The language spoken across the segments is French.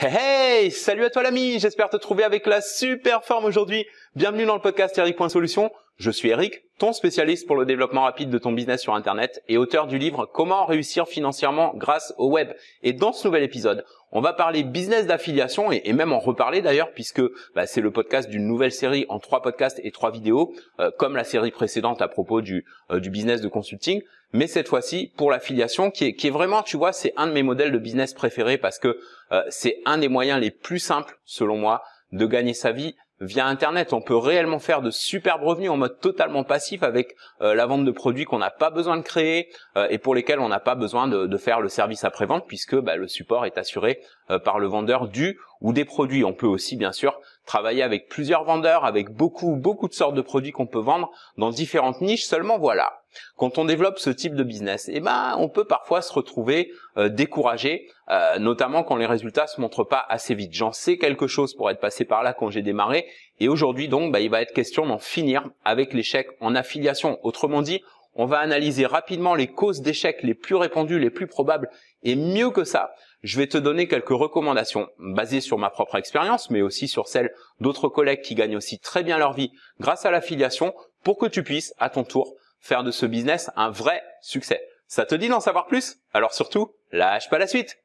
Hey, Salut à toi l'ami, j'espère te trouver avec la super forme aujourd'hui. Bienvenue dans le podcast Eric.Solution. Je suis Eric, ton spécialiste pour le développement rapide de ton business sur Internet et auteur du livre Comment réussir financièrement grâce au web. Et dans ce nouvel épisode, on va parler business d'affiliation et, même en reparler d'ailleurs puisque bah, c'est le podcast d'une nouvelle série en trois podcasts et trois vidéos, euh, comme la série précédente à propos du, euh, du business de consulting. Mais cette fois-ci pour l'affiliation qui est, qui est vraiment, tu vois, c'est un de mes modèles de business préférés parce que euh, c'est un des moyens les plus simples selon moi de gagner sa vie via Internet, on peut réellement faire de superbes revenus en mode totalement passif avec euh, la vente de produits qu'on n'a pas besoin de créer euh, et pour lesquels on n'a pas besoin de, faire le service après-vente puisque bah, le support est assuré euh, par le vendeur du ou des produits. On peut aussi bien sûr travailler avec plusieurs vendeurs, avec beaucoup, beaucoup de sortes de produits qu'on peut vendre dans différentes niches. Seulement voilà, quand on développe ce type de business, eh ben, on peut parfois se retrouver euh, découragé, euh, notamment quand les résultats se montrent pas assez vite. J'en sais quelque chose pour être passé par là quand j'ai démarré, et aujourd'hui donc, bah, il va être question d'en finir avec l'échec en affiliation. Autrement dit, on va analyser rapidement les causes d'échecs les plus répandues, les plus probables. Et mieux que ça, je vais te donner quelques recommandations basées sur ma propre expérience, mais aussi sur celles d'autres collègues qui gagnent aussi très bien leur vie grâce à l'affiliation pour que tu puisses, à ton tour, faire de ce business un vrai succès. Ça te dit d'en savoir plus Alors surtout, lâche pas la suite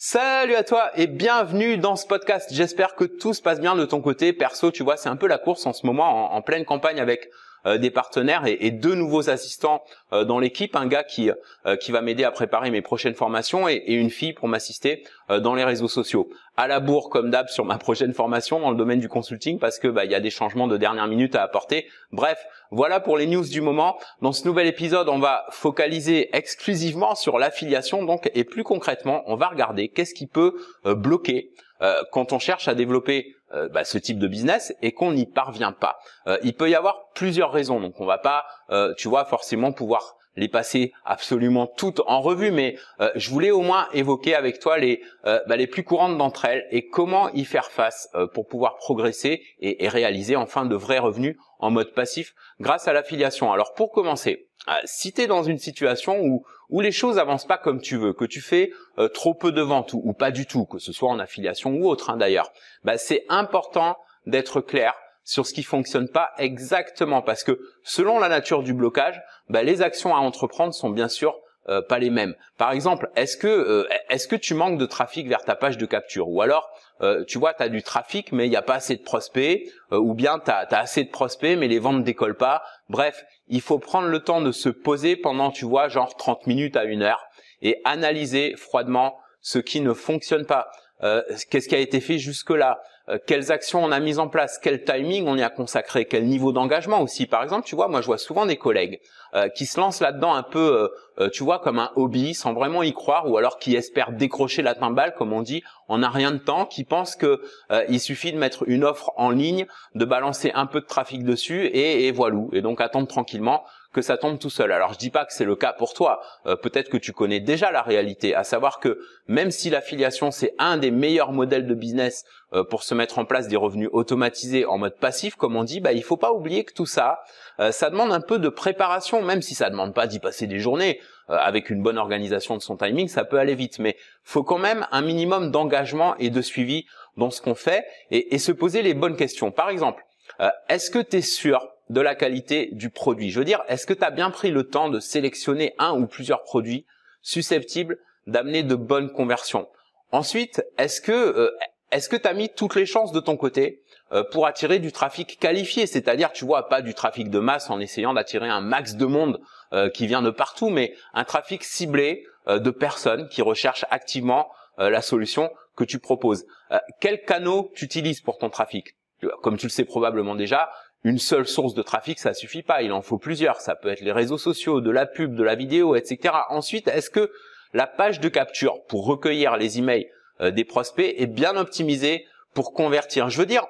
Salut à toi et bienvenue dans ce podcast. J'espère que tout se passe bien de ton côté. Perso, tu vois, c'est un peu la course en ce moment en, en pleine campagne avec euh, des partenaires et, deux nouveaux assistants euh, dans l'équipe, un gars qui euh, qui va m'aider à préparer mes prochaines formations et, et une fille pour m'assister dans les réseaux sociaux. À la bourre comme d'hab sur ma prochaine formation dans le domaine du consulting parce que bah, il y a des changements de dernière minute à apporter. Bref, voilà pour les news du moment. Dans ce nouvel épisode, on va focaliser exclusivement sur l'affiliation donc et plus concrètement, on va regarder qu'est-ce qui peut bloquer euh, quand on cherche à développer euh, bah, ce type de business et qu'on n'y parvient pas. Euh, il peut y avoir plusieurs raisons. Donc on va pas, tu vois, forcément pouvoir les passer absolument toutes en revue, mais euh, je voulais au moins évoquer avec toi les, euh, bah, les plus courantes d'entre elles et comment y faire face euh, pour pouvoir progresser et, réaliser enfin de vrais revenus en mode passif grâce à l'affiliation. Alors pour commencer, si tu es dans une situation où, où les choses avancent pas comme tu veux, que tu fais trop peu de ventes ou, pas du tout, que ce soit en affiliation ou autre hein, d'ailleurs, bah, c'est important d'être clair sur ce qui fonctionne pas exactement parce que selon la nature du blocage, bah, les actions à entreprendre sont bien sûr euh, pas les mêmes. Par exemple, est-ce que euh, est-ce que tu manques de trafic vers ta page de capture ou alors euh, tu vois, tu as du trafic mais il n'y a pas assez de prospects ou bien tu as, assez de prospects mais les ventes ne décollent pas. Bref, il faut prendre le temps de se poser pendant tu vois genre 30 minutes à une heure et analyser froidement ce qui ne fonctionne pas. qu'est-ce qui a été fait jusque-là euh, quelles actions on a mises en place, quel timing on y a consacré, quel niveau d'engagement aussi. Par exemple, tu vois, moi je vois souvent des collègues euh, qui se lancent là-dedans un peu, euh, tu vois, comme un hobby, sans vraiment y croire, ou alors qui espèrent décrocher la timbale, comme on dit, en n'a rien de temps, qui pensent que il suffit de mettre une offre en ligne, de balancer un peu de trafic dessus et, et voilà. Et donc attendre tranquillement que ça tombe tout seul. Alors je dis pas que c'est le cas pour toi, euh, peut-être que tu connais déjà la réalité, à savoir que même si l'affiliation c'est un des meilleurs modèles de business euh, pour se mettre en place des revenus automatisés en mode passif, comme on dit, bah il faut pas oublier que tout ça, euh, ça demande un peu de préparation, même si ça demande pas d'y passer des journées. avec une bonne organisation de son timing, ça peut aller vite, mais faut quand même un minimum d'engagement et de suivi dans ce qu'on fait et, et, se poser les bonnes questions. Par exemple, est-ce que tu es sûr de la qualité du produit. Je veux dire, est-ce que tu as bien pris le temps de sélectionner un ou plusieurs produits susceptibles d'amener de bonnes conversions Ensuite, est-ce que euh, est-ce que tu as mis toutes les chances de ton côté euh, pour attirer du trafic qualifié, c'est-à-dire tu vois pas du trafic de masse en essayant d'attirer un max de monde euh, qui vient de partout, mais un trafic ciblé de personnes qui recherchent activement la solution que tu proposes. quels canaux tu utilises pour ton trafic Comme tu le sais probablement déjà, une seule source de trafic, ça suffit pas. Il en faut plusieurs. Ça peut être les réseaux sociaux, de la pub, de la vidéo, etc. Ensuite, est-ce que la page de capture pour recueillir les emails euh, des prospects est bien optimisée pour convertir Je veux dire,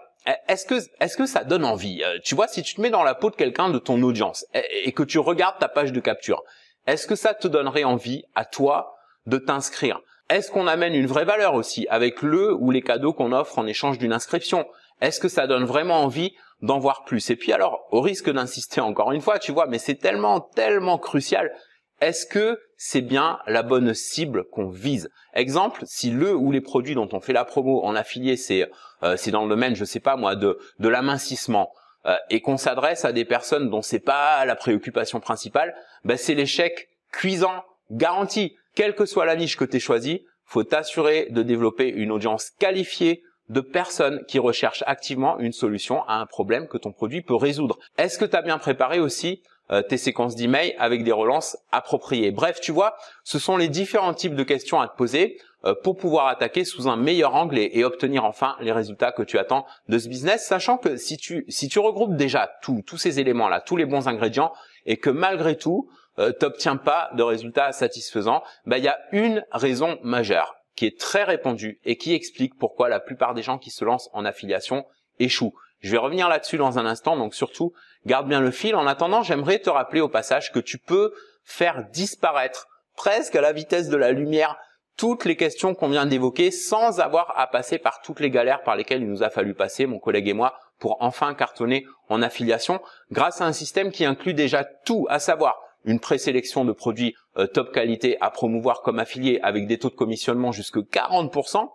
est-ce que est-ce que ça donne envie euh, Tu vois, si tu te mets dans la peau de quelqu'un de ton audience et, et que tu regardes ta page de capture, est-ce que ça te donnerait envie à toi de t'inscrire Est-ce qu'on amène une vraie valeur aussi avec le ou les cadeaux qu'on offre en échange d'une inscription Est-ce que ça donne vraiment envie d'en voir plus. Et puis alors, au risque d'insister encore une fois, tu vois, mais c'est tellement, tellement crucial. Est-ce que c'est bien la bonne cible qu'on vise Exemple, si le ou les produits dont on fait la promo en affilié, c'est euh, c'est dans le domaine, je sais pas moi, de de l'amincissement euh, et qu'on s'adresse à des personnes dont c'est pas la préoccupation principale, ben c'est l'échec cuisant garanti. Quelle que soit la niche que tu choisie, faut t'assurer de développer une audience qualifiée de personnes qui recherchent activement une solution à un problème que ton produit peut résoudre. Est-ce que tu as bien préparé aussi euh, tes séquences d'emails avec des relances appropriées Bref, tu vois, ce sont les différents types de questions à te poser euh, pour pouvoir attaquer sous un meilleur angle et, obtenir enfin les résultats que tu attends de ce business, sachant que si tu, si tu regroupes déjà tous ces éléments-là, tous les bons ingrédients, et que malgré tout, tu euh, t'obtiens pas de résultats satisfaisants, bah, il y a une raison majeure qui est très répandu et qui explique pourquoi la plupart des gens qui se lancent en affiliation échouent. Je vais revenir là-dessus dans un instant, donc surtout, garde bien le fil. En attendant, j'aimerais te rappeler au passage que tu peux faire disparaître presque à la vitesse de la lumière toutes les questions qu'on vient d'évoquer sans avoir à passer par toutes les galères par lesquelles il nous a fallu passer, mon collègue et moi, pour enfin cartonner en affiliation grâce à un système qui inclut déjà tout, à savoir une présélection de produits euh, top qualité à promouvoir comme affilié avec des taux de commissionnement jusqu'à 40%,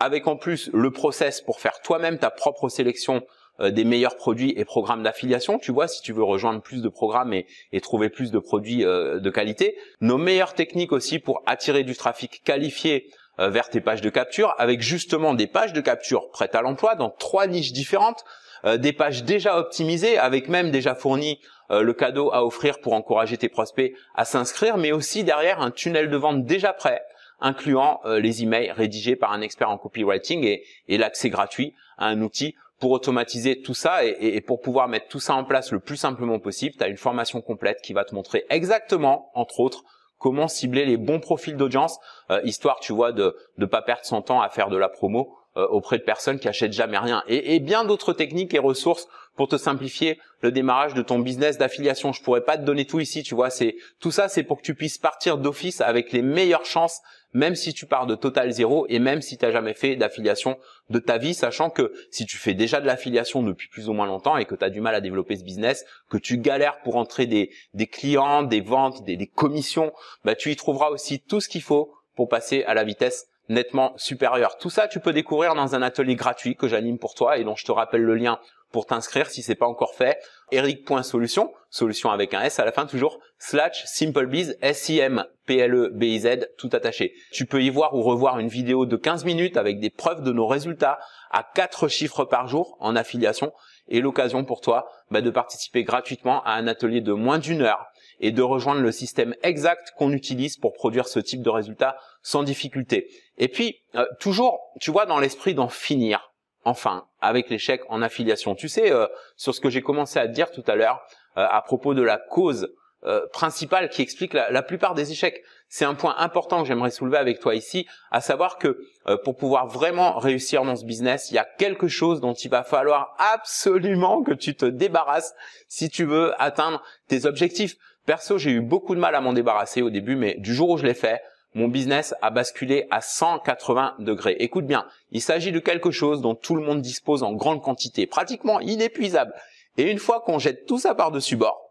avec en plus le process pour faire toi-même ta propre sélection euh, des meilleurs produits et programmes d'affiliation. Tu vois, si tu veux rejoindre plus de programmes et, trouver plus de produits euh, de qualité. Nos meilleures techniques aussi pour attirer du trafic qualifié vers tes pages de capture avec justement des pages de capture prêtes à l'emploi dans trois niches différentes euh, des pages déjà optimisées avec même déjà fourni euh, le cadeau à offrir pour encourager tes prospects à s'inscrire, mais aussi derrière un tunnel de vente déjà prêt incluant euh, les emails rédigés par un expert en copywriting et, l'accès gratuit à un outil pour automatiser tout ça et, pour pouvoir mettre tout ça en place le plus simplement possible, tu as une formation complète qui va te montrer exactement, entre autres, comment cibler les bons profils d'audience, histoire, tu vois, de ne pas perdre son temps à faire de la promo euh, auprès de personnes qui achètent jamais rien et, bien d'autres techniques et ressources pour te simplifier le démarrage de ton business d'affiliation. Je pourrais pas te donner tout ici, tu vois, c'est tout ça c'est pour que tu puisses partir d'office avec les meilleures chances même si tu pars de total zéro et même si tu n'as jamais fait d'affiliation de ta vie, sachant que si tu fais déjà de l'affiliation depuis plus ou moins longtemps et que tu as du mal à développer ce business, que tu galères pour entrer des, clients, des ventes, des, des commissions, bah tu y trouveras aussi tout ce qu'il faut pour passer à la vitesse nettement supérieur. Tout ça, tu peux découvrir dans un atelier gratuit que j'anime pour toi et dont je te rappelle le lien pour t'inscrire si c'est pas encore fait. Eric.solution, solution avec un S à la fin toujours, slash simplebiz, S-I-M-P-L-E-B-I-Z, tout attaché. Tu peux y voir ou revoir une vidéo de 15 minutes avec des preuves de nos résultats à 4 chiffres par jour en affiliation et l'occasion pour toi bah, de participer gratuitement à un atelier de moins d'une heure et de rejoindre le système exact qu'on utilise pour produire ce type de résultat sans difficulté. Et puis, euh, toujours, tu vois, dans l'esprit d'en finir, enfin, avec l'échec en affiliation. Tu sais, euh, sur ce que j'ai commencé à dire tout à l'heure, euh, à propos de la cause euh, principale principal qui explique la, la, plupart des échecs. C'est un point important que j'aimerais soulever avec toi ici, à savoir que euh, pour pouvoir vraiment réussir dans ce business, il y a quelque chose dont il va falloir absolument que tu te débarrasses si tu veux atteindre tes objectifs. Perso, j'ai eu beaucoup de mal à m'en débarrasser au début, mais du jour où je l'ai fait, mon business a basculé à 180 degrés. Écoute bien, il s'agit de quelque chose dont tout le monde dispose en grande quantité, pratiquement inépuisable. Et une fois qu'on jette tout ça par-dessus bord,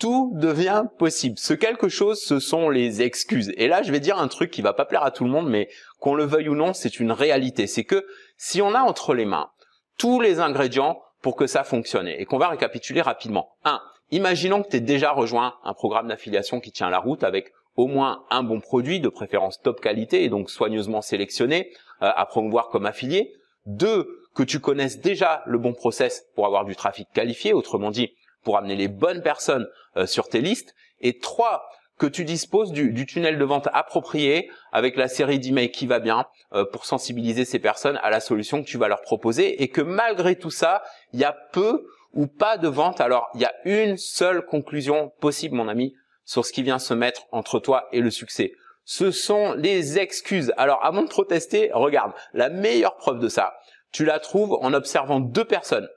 tout devient possible. Ce quelque chose, ce sont les excuses. Et là, je vais dire un truc qui va pas plaire à tout le monde, mais qu'on le veuille ou non, c'est une réalité. C'est que si on a entre les mains tous les ingrédients pour que ça fonctionne, et qu'on va récapituler rapidement. 1. Imaginons que tu aies déjà rejoint un programme d'affiliation qui tient la route avec au moins un bon produit, de préférence top qualité, et donc soigneusement sélectionné, euh, à promouvoir comme affilié. 2. Que tu connaisses déjà le bon process pour avoir du trafic qualifié, autrement dit, pour amener les bonnes personnes euh, sur tes listes. Et trois, que tu disposes du, tunnel de vente approprié avec la série d'emails qui va bien euh, pour sensibiliser ces personnes à la solution que tu vas leur proposer et que malgré tout ça, il y a peu ou pas de vente. Alors, il y a une seule conclusion possible, mon ami, sur ce qui vient se mettre entre toi et le succès. Ce sont les excuses. Alors, avant de protester regarde, la meilleure preuve de ça, tu la trouves en observant deux personnes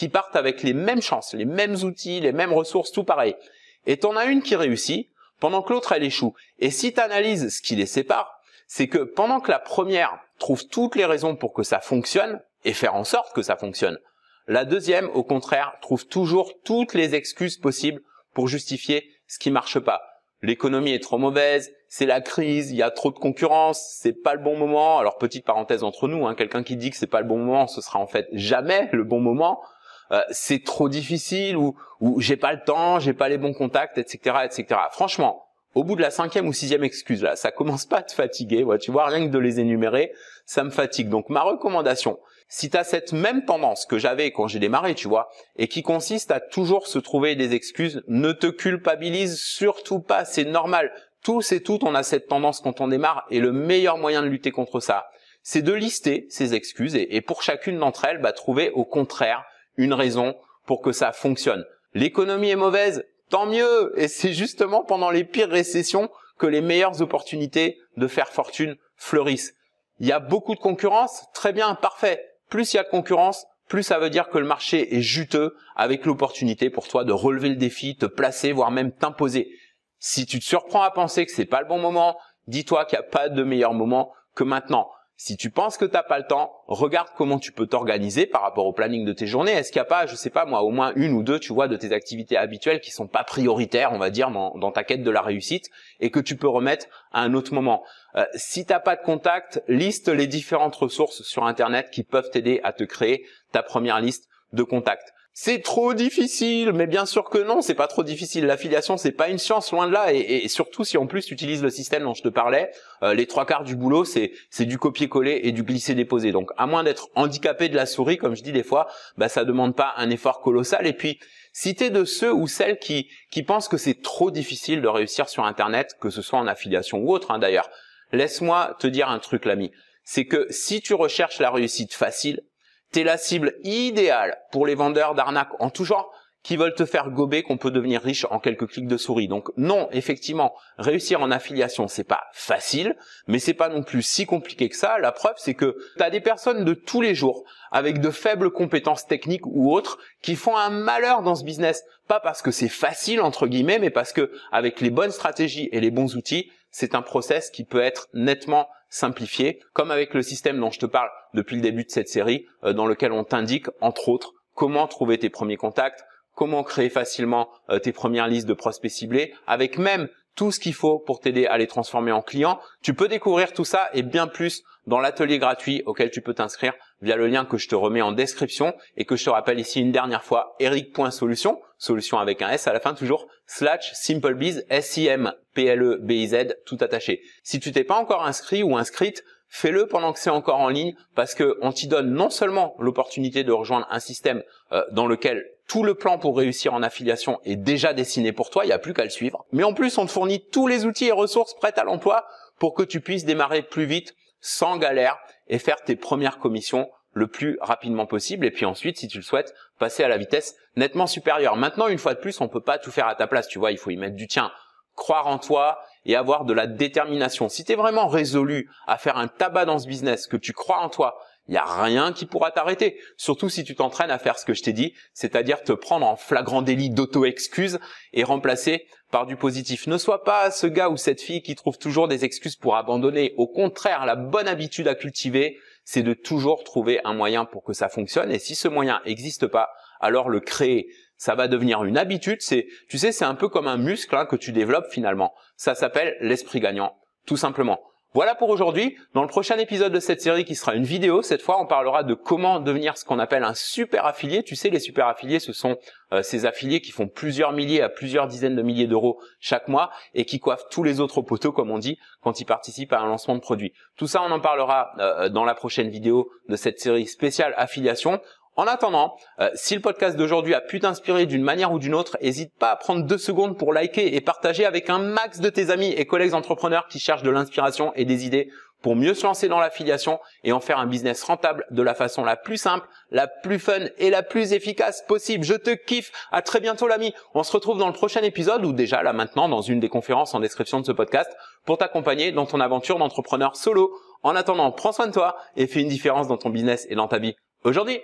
qui partent avec les mêmes chances, les mêmes outils, les mêmes ressources, tout pareil. Et t'en as une qui réussit, pendant que l'autre elle échoue. Et si tu analyses ce qui les sépare, c'est que pendant que la première trouve toutes les raisons pour que ça fonctionne et faire en sorte que ça fonctionne, la deuxième, au contraire, trouve toujours toutes les excuses possibles pour justifier ce qui marche pas. L'économie est trop mauvaise, c'est la crise, il y a trop de concurrence, c'est pas le bon moment. Alors petite parenthèse entre nous, hein, quelqu'un qui dit que c'est pas le bon moment, ce sera en fait jamais le bon moment. Euh, c'est trop difficile ou, ou j'ai pas le temps, j'ai pas les bons contacts, etc., etc. Franchement, au bout de la cinquième ou sixième excuse là, ça commence pas à te fatiguer. tu vois, rien que de les énumérer, ça me fatigue. Donc ma recommandation, si tu as cette même tendance que j'avais quand j'ai démarré, tu vois, et qui consiste à toujours se trouver des excuses, ne te culpabilise surtout pas, c'est normal. Tous et toutes, on a cette tendance quand on démarre, et le meilleur moyen de lutter contre ça, c'est de lister ces excuses et, pour chacune d'entre elles, bah, trouver au contraire une raison pour que ça fonctionne. L'économie est mauvaise, tant mieux. Et c'est justement pendant les pires récessions que les meilleures opportunités de faire fortune fleurissent. Il y a beaucoup de concurrence, très bien, parfait. Plus il y a de concurrence, plus ça veut dire que le marché est juteux avec l'opportunité pour toi de relever le défi, te placer, voire même t'imposer. Si tu te surprends à penser que c'est pas le bon moment, dis-toi qu'il n'y a pas de meilleur moment que maintenant. Si tu penses que t'as pas le temps, regarde comment tu peux t'organiser par rapport au planning de tes journées. Est-ce qu'il n'y a pas, je sais pas moi, au moins une ou deux, tu vois, de tes activités habituelles qui ne sont pas prioritaires, on va dire, dans, ta quête de la réussite et que tu peux remettre à un autre moment. Si euh, si t'as pas de contact, liste les différentes ressources sur Internet qui peuvent t'aider à te créer ta première liste de contacts. C'est trop difficile, mais bien sûr que non, c'est pas trop difficile. L'affiliation, c'est pas une science, loin de là. Et, surtout, si en plus tu utilises le système dont je te parlais, euh, les trois quarts du boulot, c'est c'est du copier-coller et du glisser-déposer. Donc, à moins d'être handicapé de la souris, comme je dis des fois, bah ça demande pas un effort colossal. Et puis, si es de ceux ou celles qui qui pensent que c'est trop difficile de réussir sur Internet, que ce soit en affiliation ou autre, hein, d'ailleurs, laisse-moi te dire un truc, l'ami. C'est que si tu recherches la réussite facile, T'es la cible idéale pour les vendeurs d'arnaques en tout genre qui veulent te faire gober qu'on peut devenir riche en quelques clics de souris. Donc non, effectivement, réussir en affiliation, c'est pas facile, mais c'est pas non plus si compliqué que ça. La preuve, c'est que tu as des personnes de tous les jours avec de faibles compétences techniques ou autres qui font un malheur dans ce business, pas parce que c'est facile entre guillemets, mais parce que avec les bonnes stratégies et les bons outils, c'est un process qui peut être nettement simplifié, comme avec le système dont je te parle depuis le début de cette série, euh, dans lequel on t'indique, entre autres, comment trouver tes premiers contacts, comment créer facilement euh, tes premières listes de prospects ciblés, avec même tout ce qu'il faut pour t'aider à les transformer en clients. Tu peux découvrir tout ça et bien plus dans l'atelier gratuit auquel tu peux t'inscrire via le lien que je te remets en description et que je te rappelle ici une dernière fois, eric.solution, solution avec un S à la fin toujours, slash simplebiz, S-I-M-P-L-E-B-I-Z, tout attaché. Si tu t'es pas encore inscrit ou inscrite, fais-le pendant que c'est encore en ligne parce que on t'y donne non seulement l'opportunité de rejoindre un système euh, dans lequel tout le plan pour réussir en affiliation est déjà dessiné pour toi, il n'y a plus qu'à le suivre. Mais en plus, on te fournit tous les outils et ressources prêtes à l'emploi pour que tu puisses démarrer plus vite, sans galère, et faire tes premières commissions le plus rapidement possible. Et puis ensuite, si tu le souhaites, passer à la vitesse nettement supérieure. Maintenant, une fois de plus, on ne peut pas tout faire à ta place. Tu vois, il faut y mettre du tien, croire en toi et avoir de la détermination. Si tu es vraiment résolu à faire un tabac dans ce business, que tu crois en toi, il n'y a rien qui pourra t'arrêter. Surtout si tu t'entraînes à faire ce que je t'ai dit, c'est-à-dire te prendre en flagrant délit d'auto-excuse et remplacer par du positif. Ne sois pas ce gars ou cette fille qui trouve toujours des excuses pour abandonner. Au contraire, la bonne habitude à cultiver, c'est de toujours trouver un moyen pour que ça fonctionne. Et si ce moyen n'existe pas, alors le créer. Ça va devenir une habitude. C'est, tu sais, c'est un peu comme un muscle hein, que tu développes finalement. Ça s'appelle l'esprit gagnant, tout simplement. Voilà pour aujourd'hui. Dans le prochain épisode de cette série qui sera une vidéo, cette fois on parlera de comment devenir ce qu'on appelle un super affilié. Tu sais, les super affiliés, ce sont euh, ces affiliés qui font plusieurs milliers à plusieurs dizaines de milliers d'euros chaque mois et qui coiffent tous les autres poteaux, comme on dit, quand ils participent à un lancement de produit. Tout ça, on en parlera euh, dans la prochaine vidéo de cette série spéciale affiliation. En attendant, euh, si le podcast d'aujourd'hui a pu t'inspirer d'une manière ou d'une autre, n'hésite pas à prendre deux secondes pour liker et partager avec un max de tes amis et collègues entrepreneurs qui cherchent de l'inspiration et des idées pour mieux se lancer dans l'affiliation et en faire un business rentable de la façon la plus simple, la plus fun et la plus efficace possible. Je te kiffe. À très bientôt l'ami. On se retrouve dans le prochain épisode ou déjà là maintenant dans une des conférences en description de ce podcast pour t'accompagner dans ton aventure d'entrepreneur solo. En attendant, prends soin de toi et fais une différence dans ton business et dans ta vie. Aujourd'hui,